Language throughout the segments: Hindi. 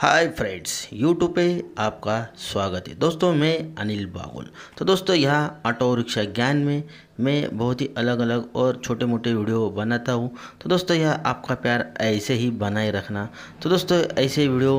हाय फ्रेंड्स यूट्यूब पे आपका स्वागत है दोस्तों मैं अनिल बागुल तो दोस्तों यहाँ ऑटो रिक्शा ज्ञान में मैं बहुत ही अलग अलग और छोटे मोटे वीडियो बनाता हूँ तो दोस्तों यह आपका प्यार ऐसे ही बनाए रखना तो दोस्तों ऐसे वीडियो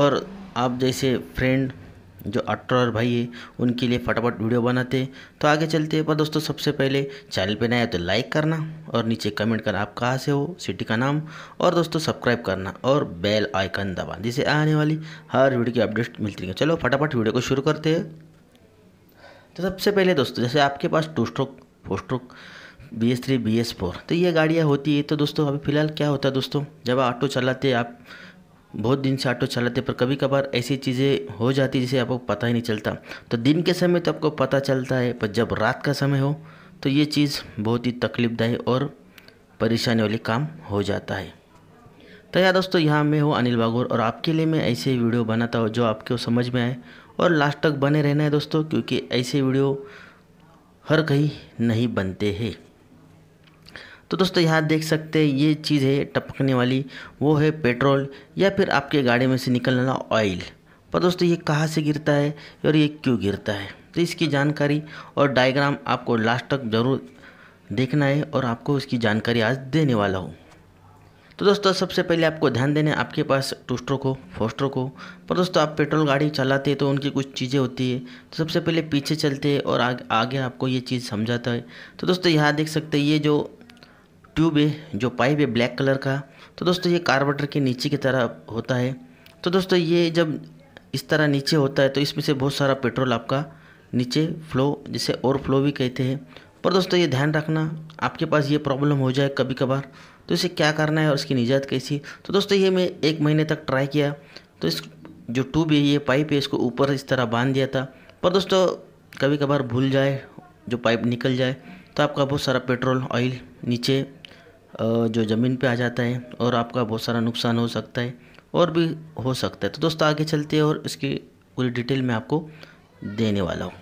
और आप जैसे फ्रेंड जो अट्टर और भाई है उनके लिए फटाफट वीडियो बनाते तो आगे चलते हैं पर दोस्तों सबसे पहले चैनल पे नया तो लाइक करना और नीचे कमेंट करना आप कहाँ से हो सिटी का नाम और दोस्तों सब्सक्राइब करना और बेल आइकन दबाना जिसे आने वाली हर वीडियो की अपडेट मिलती रहेगी चलो फटाफट वीडियो को शुरू करते हैं तो सबसे पहले दोस्तों जैसे आपके पास two stroke four stroke B S three B S four तो ये गाड़ियाँ होती है तो दोस्तों अभी फ़िलहाल क्या होता है दोस्तों जब ऑटो चलाते आप बहुत दिन से ऑटो चलाते पर कभी कभार ऐसी चीज़ें हो जाती जिसे आपको पता ही नहीं चलता तो दिन के समय तो आपको पता चलता है पर जब रात का समय हो तो ये चीज़ बहुत ही तकलीफदायी और परेशानी वाली काम हो जाता है तो यार दोस्तों यहाँ मैं हूँ अनिल बागोर और आपके लिए मैं ऐसे वीडियो बनाता हूँ जो आपके समझ में आए और लास्ट तक बने रहना है दोस्तों क्योंकि ऐसे वीडियो हर कहीं नहीं बनते हैं तो दोस्तों यहाँ देख सकते हैं ये चीज़ है टपकने वाली वो है पेट्रोल या फिर आपके गाड़ी में से निकलने वाला ऑयल पर दोस्तों ये कहाँ से गिरता है और ये क्यों गिरता है तो इसकी जानकारी और डायग्राम आपको लास्ट तक ज़रूर देखना है और आपको इसकी जानकारी आज देने वाला हूँ तो दोस्तों सबसे पहले आपको ध्यान देना है आपके पास टू स्ट्रोक हो फोर स्ट्रोक हो पर दोस्तों आप पेट्रोल गाड़ी चलाते हैं तो उनकी कुछ चीज़ें होती है तो सबसे पहले पीछे चलते हैं और आगे आगे आपको ये चीज़ समझाता है तो दोस्तों यहाँ देख सकते हैं ये जो ट्यूब है जो पाइप है ब्लैक कलर का तो दोस्तों ये कार्बोटर के नीचे की तरह होता है तो दोस्तों ये जब इस तरह नीचे होता है तो इसमें से बहुत सारा पेट्रोल आपका नीचे फ्लो जिसे और फ्लो भी कहते हैं पर दोस्तों ये ध्यान रखना आपके पास ये प्रॉब्लम हो जाए कभी कभार तो इसे क्या करना है और इसकी निजात कैसी तो दोस्तों ये मैं एक महीने तक ट्राई किया तो इस जो ट्यूब है ये पाइप है इसको ऊपर इस तरह बांध दिया था पर दोस्तों कभी कभार भूल जाए जो पाइप निकल जाए तो आपका बहुत सारा पेट्रोल ऑयल नीचे जो ज़मीन पे आ जाता है और आपका बहुत सारा नुकसान हो सकता है और भी हो सकता है तो दोस्तों आगे चलते हैं और इसकी पूरी डिटेल मैं आपको देने वाला हूँ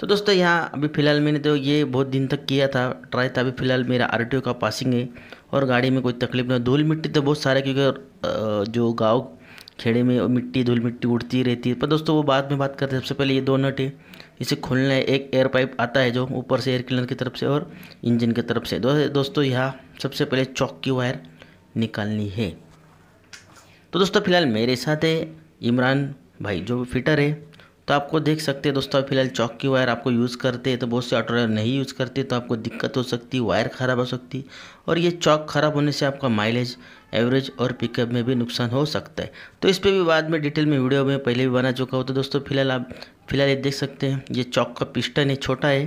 तो दोस्तों यहाँ अभी फ़िलहाल मैंने तो ये बहुत दिन तक किया था ट्राई था अभी फ़िलहाल मेरा आर का पासिंग है और गाड़ी में कोई तकलीफ नहीं धूल मिट्टी तो बहुत सारा क्योंकि जो गाँव खेड़े में मिट्टी धूल मिट्टी उड़ती रहती है पर दोस्तों वो बाद में बात करते हैं सबसे पहले ये दो नट है इसे खोलने एक एयर पाइप आता है जो ऊपर से एयर क्लीनर की तरफ से और इंजन की तरफ से दो, दोस्तों यहाँ सबसे पहले चौक की वायर निकालनी है तो दोस्तों फिलहाल मेरे साथ है इमरान भाई जो फिटर है तो आपको देख सकते हैं दोस्तों फिलहाल चौक की वायर आपको यूज़ करते हैं तो बहुत से ऑटो ड्राइवर नहीं यूज़ करते तो आपको दिक्कत हो सकती है वायर ख़राब हो सकती और ये चौक ख़राब होने से आपका माइलेज एवरेज और पिकअप में भी नुकसान हो सकता है तो इस पर भी बाद में डिटेल में वीडियो में पहले भी बना चुका हो तो दोस्तों फिलहाल आप फिलहाल ये देख सकते हैं ये चौक का पिस्टन है छोटा है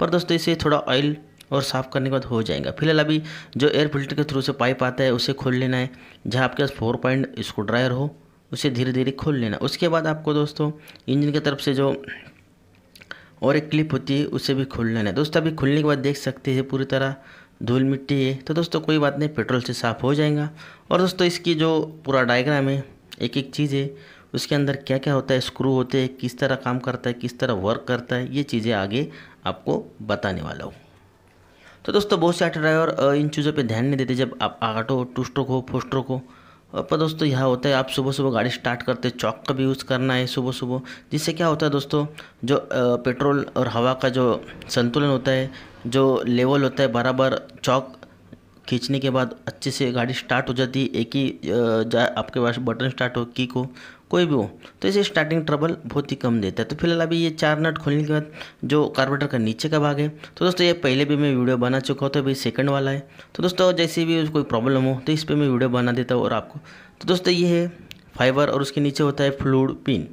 पर दोस्तों इसे थोड़ा ऑयल और साफ़ करने के बाद हो जाएगा फिलहाल अभी जो एयर फिल्टर के थ्रू से पाइप आता है उसे खोल लेना है जहाँ आपके पास फोर पॉइंट स्क्रू ड्रायर हो उसे धीरे धीरे खोल लेना उसके बाद आपको दोस्तों इंजन की तरफ से जो और एक क्लिप होती है उसे भी खोल लेना है दोस्तों अभी खुलने के बाद देख सकते हैं पूरी तरह धूल मिट्टी है तो दोस्तों कोई बात नहीं पेट्रोल से साफ़ हो जाएगा और दोस्तों इसकी जो पूरा डायग्राम है एक एक चीज़ है उसके अंदर क्या क्या होता है स्क्रू होते हैं किस तरह काम करता है किस तरह वर्क करता है ये चीज़ें आगे आपको बताने वाला हूँ तो दोस्तों बहुत से ऑटो ड्राइवर इन चीज़ों पे ध्यान नहीं देते जब आप ऑटो टू स्ट्रोक हो फोर स्ट्रोक हो पर दोस्तों यह होता है आप सुबह सुबह गाड़ी स्टार्ट करते चौक का भी यूज़ करना है सुबह सुबह जिससे क्या होता है दोस्तों जो पेट्रोल और हवा का जो संतुलन होता है जो लेवल होता है बराबर चौक खींचने के बाद अच्छे से गाड़ी स्टार्ट हो जाती है एक ही जा आपके पास बटन स्टार्ट हो की को कोई भी हो तो इसे स्टार्टिंग ट्रबल बहुत ही कम देता है तो फिलहाल अभी ये चार नट खोलने के बाद जो कार्बोरेटर का नीचे का भाग है तो दोस्तों ये पहले भी मैं वीडियो बना चुका हूँ तो अभी सेकंड वाला है तो दोस्तों जैसे भी कोई प्रॉब्लम हो तो इस पर मैं वीडियो बना देता हूँ और आपको तो दोस्तों ये है फाइबर और उसके नीचे होता है फ्लूड पिन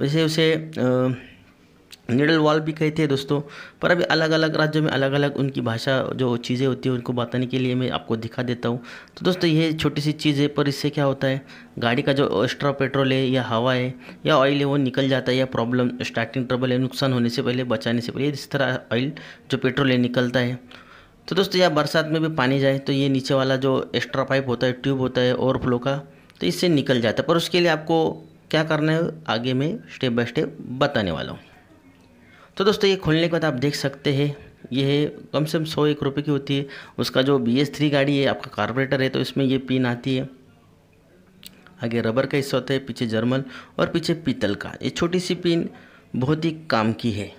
जैसे उसे आ, निडल वॉल भी कहे थे दोस्तों पर अभी अलग अलग राज्यों में अलग अलग उनकी भाषा जो चीज़ें होती है उनको बताने के लिए मैं आपको दिखा देता हूँ तो दोस्तों ये छोटी सी चीज़ है पर इससे क्या होता है गाड़ी का जो एक्स्ट्रा पेट्रोल है या हवा है या ऑयल है वो निकल जाता है या प्रॉब्लम स्टार्टिंग ट्रबल है नुकसान होने से पहले बचाने से पहले इस तरह ऑयल जो पेट्रोल है निकलता है तो दोस्तों या बरसात में भी पानी जाए तो ये नीचे वाला जो एक्स्ट्रा पाइप होता है ट्यूब होता है ओवर का तो इससे निकल जाता है पर उसके लिए आपको क्या करना है आगे मैं स्टेप बाय स्टेप बताने वाला हूँ तो दोस्तों ये खोलने के बाद आप देख सकते हैं ये है कम से कम सौ एक रुपये की होती है उसका जो बी एस थ्री गाड़ी है आपका कार्बोरेटर है तो इसमें ये पिन आती है आगे रबर का हिस्सा होता है पीछे जर्मल और पीछे पीतल का ये छोटी सी पिन बहुत ही काम की है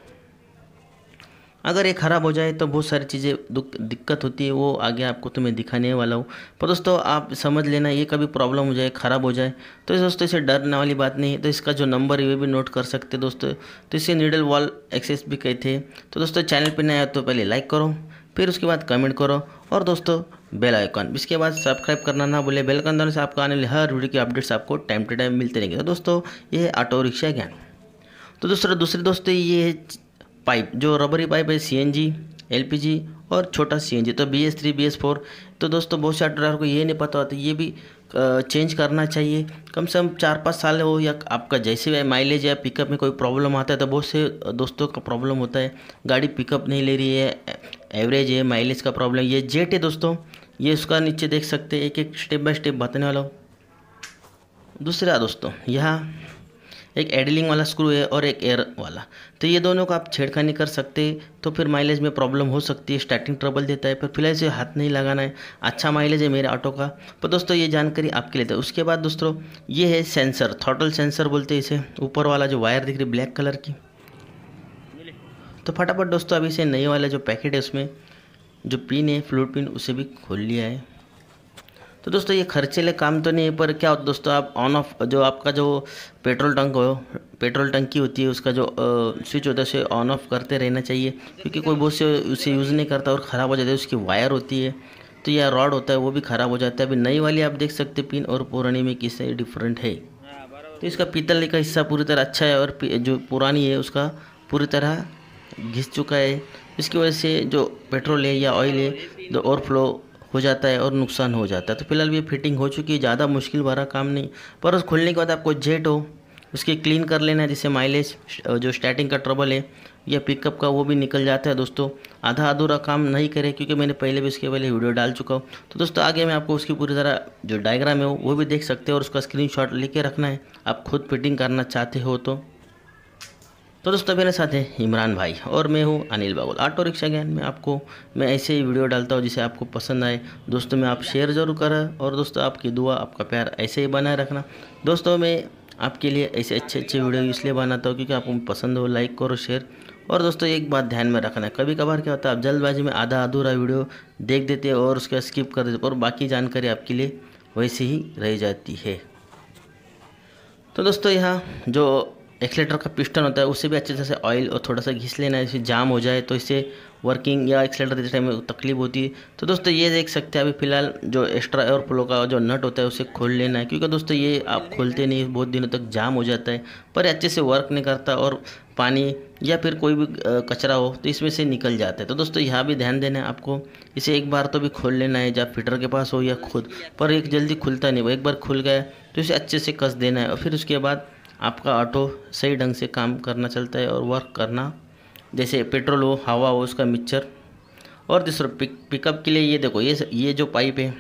अगर ये ख़राब हो जाए तो बहुत सारी चीज़ें दिक्कत होती है वो आगे आपको तो मैं दिखाने वाला हूँ पर दोस्तों आप समझ लेना ये कभी प्रॉब्लम हो जाए ख़राब हो जाए तो दोस्तों इसे डरने वाली बात नहीं है तो इसका जो नंबर है वे भी नोट कर सकते दोस्तों तो इसे नीडल वॉल एक्सेस भी कहते हैं तो दोस्तों चैनल पर नया तो पहले लाइक करो फिर उसके बाद कमेंट करो और दोस्तों बेल आइकॉन इसके बाद सब्सक्राइब करना ना बोले बेल का से आपको आने वाले हर वीडियो के अपडेट्स आपको टाइम टू टाइम मिलते रहेंगे तो दोस्तों ये ऑटो रिक्शा ज्ञान तो दूसरा दूसरे दोस्तों ये पाइप जो रबरी पाइप है C N G L P G और छोटा सी एन जी तो B S three B S four तो दोस्तों बहुत सारे ड्राइवर को ये नहीं पता होता ये भी चेंज करना चाहिए कम से कम चार पाँच साल हो या आपका जैसे भी माइलेज या पिकअप में कोई प्रॉब्लम आता है तो बहुत से दोस्तों का प्रॉब्लम होता है गाड़ी पिकअप नहीं ले रही है एवरेज है माइलेज का प्रॉब्लम ये जेट है दोस्तों ये उसका नीचे देख सकते हैं एक एक स्टेप बाय स्टेप बताने वाला हूँ दूसरा दोस्तों यहाँ एक एडलिंग वाला स्क्रू है और एक एयर वाला तो ये दोनों का आप छेड़खानी कर सकते तो फिर माइलेज में प्रॉब्लम हो सकती है स्टार्टिंग ट्रबल देता है पर फिलहाल इसे हाथ नहीं लगाना है अच्छा माइलेज है मेरे ऑटो का पर तो दोस्तों ये जानकारी आपके लिए उसके बाद दोस्तों ये है सेंसर थॉटल सेंसर बोलते इसे ऊपर वाला जो वायर दिख रही ब्लैक कलर की तो फटाफट दोस्तों अभी इसे नए वाला जो पैकेट है उसमें जो पिन है फ्लूड पिन उसे भी खोल लिया है तो दोस्तों ये ले काम तो नहीं है पर क्या दोस्तों आप ऑन ऑफ जो आपका जो पेट्रोल टंक हो पेट्रोल टंकी होती है उसका जो स्विच होता है उसे ऑन ऑफ करते रहना चाहिए क्योंकि कोई बहुत से उसे यूज़ नहीं करता और ख़राब हो जाता है उसकी वायर होती है तो यह रॉड होता है वो भी ख़राब हो जाता है अभी नई वाली आप देख सकते पिन और पुरानी में किससे डिफरेंट है तो इसका पीतल का हिस्सा पूरी तरह अच्छा है और जो पुरानी है उसका पूरी तरह घिस चुका है इसकी वजह से जो पेट्रोल है या ऑयल है जो ओवरफ्लो हो जाता है और नुकसान हो जाता है तो फिलहाल ये फिटिंग हो चुकी है ज़्यादा मुश्किल भरा काम नहीं पर उस खुलने के बाद आपको जेट हो उसके क्लीन कर लेना है जिससे माइलेज जो स्टार्टिंग का ट्रबल है या पिकअप का वो भी निकल जाता है दोस्तों आधा अधूरा काम नहीं करे क्योंकि मैंने पहले भी उसके पहले वीडियो डाल चुका हूँ तो दोस्तों आगे मैं आपको उसकी पूरी तरह जो डायग्राम है वो भी देख सकते हो और उसका स्क्रीनशॉट लेके रखना है आप खुद फिटिंग करना चाहते हो तो तो दोस्तों मेरे साथ है इमरान भाई और मैं हूँ अनिल बागुल ऑटो रिक्शा ज्ञान में आपको मैं ऐसे ही वीडियो डालता हूँ जिसे आपको पसंद आए दोस्तों में आप शेयर ज़रूर करें और दोस्तों आपकी दुआ आपका प्यार ऐसे ही बनाए रखना दोस्तों मैं आपके लिए ऐसे अच्छे अच्छे वीडियो इसलिए बनाता हूँ क्योंकि आपको पसंद हो लाइक करो शेयर और दोस्तों एक बात ध्यान में रखना है कभी कभार क्या होता है आप जल्दबाजी में आधा अधूरा वीडियो देख देते हैं और उसका स्किप कर देते और बाकी जानकारी आपके लिए वैसे ही रह जाती है तो दोस्तों यहाँ जो एक्सलेटर का पिस्टन होता है उससे भी अच्छे से ऑयल और थोड़ा सा घिस लेना है इसे जाम हो जाए तो इससे वर्किंग या एक्सलेटर देते टाइम में तकलीफ होती है तो दोस्तों ये देख सकते हैं अभी फ़िलहाल जो एक्स्ट्रा एयर फ्लो का जो नट होता है उसे खोल लेना है क्योंकि दोस्तों ये आप खोलते नहीं बहुत दिनों तक जाम हो जाता है पर अच्छे से वर्क नहीं करता और पानी या फिर कोई भी कचरा हो तो इसमें से निकल जाता है तो दोस्तों यहाँ भी ध्यान देना है आपको इसे एक बार तो भी खोल लेना है जब फिटर के पास हो या खुद पर एक जल्दी खुलता नहीं वो एक बार खुल गया तो इसे अच्छे से कस देना है और फिर उसके बाद आपका ऑटो सही ढंग से काम करना चलता है और वर्क करना जैसे पेट्रोल हो हवा हो उसका मिक्सचर और दूसरा पिक पिकअप के लिए ये देखो ये ये जो पाइप है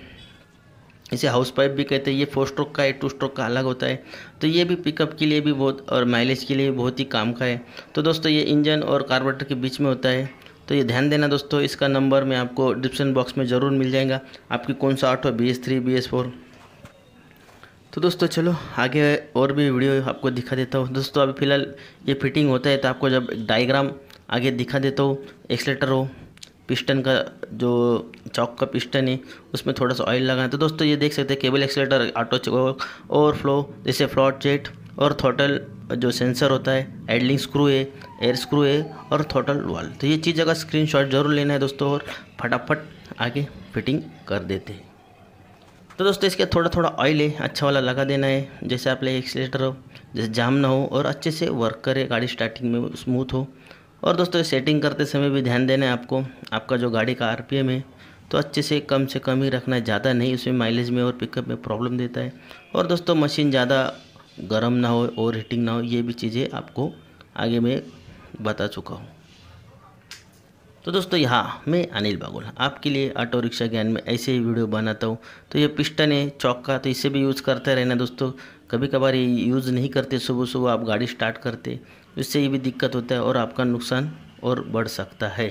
इसे हाउस पाइप भी कहते हैं ये फोर स्ट्रोक का है टू स्ट्रोक का अलग होता है तो ये भी पिकअप के लिए भी बहुत और माइलेज के लिए बहुत ही काम का है तो दोस्तों ये इंजन और कार्बोरेटर के बीच में होता है तो ये ध्यान देना दोस्तों इसका नंबर मैं आपको डिस्क्रिप्शन बॉक्स में ज़रूर मिल जाएगा आपकी कौन सा auto B S three B S four तो दोस्तों चलो आगे और भी वीडियो आपको दिखा देता हूँ दोस्तों अभी फ़िलहाल ये फिटिंग होता है तो आपको जब डायग्राम आगे दिखा देता हूँ एक्सलेटर हो पिस्टन का जो चौक का पिस्टन है उसमें थोड़ा सा ऑयल लगाना तो दोस्तों ये देख सकते हैं cable accelerator auto choke overflow जैसे फ्लॉट चेट और थोटल जो सेंसर होता है एडलिंग स्क्रू है एयर स्क्रू है और थोटल वाल तो ये चीज़ अगर स्क्रीन जरूर लेना है दोस्तों और फटाफट आगे फिटिंग कर देते हैं तो दोस्तों इसके थोड़ा थोड़ा ऑयल है अच्छा वाला लगा देना है जैसे आप ले एक्सीटर हो जैसे जाम ना हो और अच्छे से वर्क करे गाड़ी स्टार्टिंग में स्मूथ हो और दोस्तों सेटिंग करते समय भी ध्यान देना है आपको आपका जो गाड़ी का आरपीएम है तो अच्छे से कम से कम ही रखना है ज़्यादा नहीं उसमें माइलेज में और पिकअप में प्रॉब्लम देता है और दोस्तों मशीन ज़्यादा गर्म ना हो ओवर हीटिंग ना हो ये भी चीज़ें आपको आगे मैं बता चुका हूँ तो दोस्तों यहाँ मैं अनिल बागुल आपके लिए ऑटो रिक्शा ज्ञान में ऐसे ही वीडियो बनाता हूँ तो ये पिस्टन है चौक का तो इसे भी यूज़ करते रहना दोस्तों कभी कभार ये यूज़ नहीं करते सुबह सुबह आप गाड़ी स्टार्ट करते इससे ये भी दिक्कत होता है और आपका नुकसान और बढ़ सकता है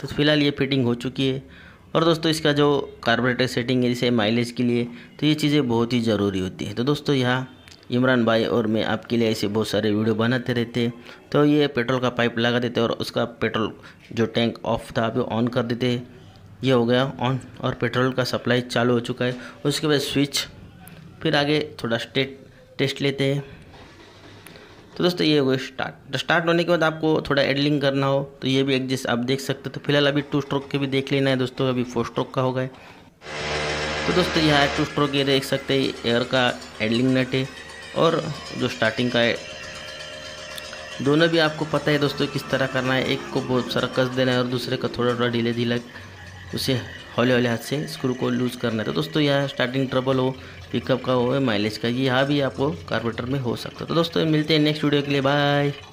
तो फिलहाल ये फिटिंग हो चुकी है और दोस्तों इसका जो कार्बोरेटर सेटिंग है जैसे माइलेज के लिए तो ये चीज़ें बहुत ही ज़रूरी होती है तो दोस्तों यहाँ इमरान भाई और मैं आपके लिए ऐसे बहुत सारे वीडियो बनाते रहते हैं तो ये पेट्रोल का पाइप लगा देते और उसका पेट्रोल जो टैंक ऑफ था अभी ऑन कर देते ये हो गया ऑन और पेट्रोल का सप्लाई चालू हो चुका है उसके बाद स्विच फिर आगे थोड़ा स्टेट टेस्ट लेते हैं तो दोस्तों ये हो गया स्टार्ट तो स्टार्ट होने के बाद आपको थोड़ा एडलिंग करना हो तो ये भी एडजस्ट आप देख सकते हो तो फिलहाल अभी टू स्ट्रोक के भी देख लेना है दोस्तों अभी फोर स्ट्रोक का हो होगा तो दोस्तों यहाँ टू स्ट्रोक ये देख सकते हैं एयर का एडलिंग नट है और जो स्टार्टिंग का है दोनों भी आपको पता है दोस्तों किस तरह करना है एक को बहुत सारा कस देना है और दूसरे का थोड़ा थोड़ा ढीले ढीला उसे हौले हौले हाथ से स्क्रू को लूज़ करना है तो दोस्तों यह स्टार्टिंग ट्रबल हो पिकअप का हो या माइलेज का यहाँ भी आपको कार्बोरेटर में हो सकता है तो दोस्तों मिलते हैं नेक्स्ट वीडियो के लिए बाय